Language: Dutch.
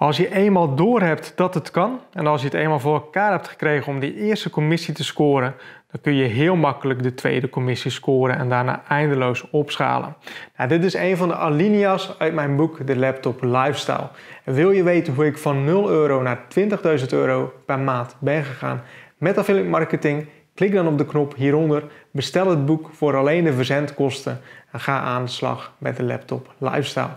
Als je eenmaal doorhebt dat het kan en als je het eenmaal voor elkaar hebt gekregen om die eerste commissie te scoren, dan kun je heel makkelijk de tweede commissie scoren en daarna eindeloos opschalen. Nou, dit is een van de alinea's uit mijn boek De Laptop Lifestyle. En wil je weten hoe ik van 0 euro naar 20.000 euro per maand ben gegaan met affiliate marketing? Klik dan op de knop hieronder, bestel het boek voor alleen de verzendkosten en ga aan de slag met de Laptop Lifestyle.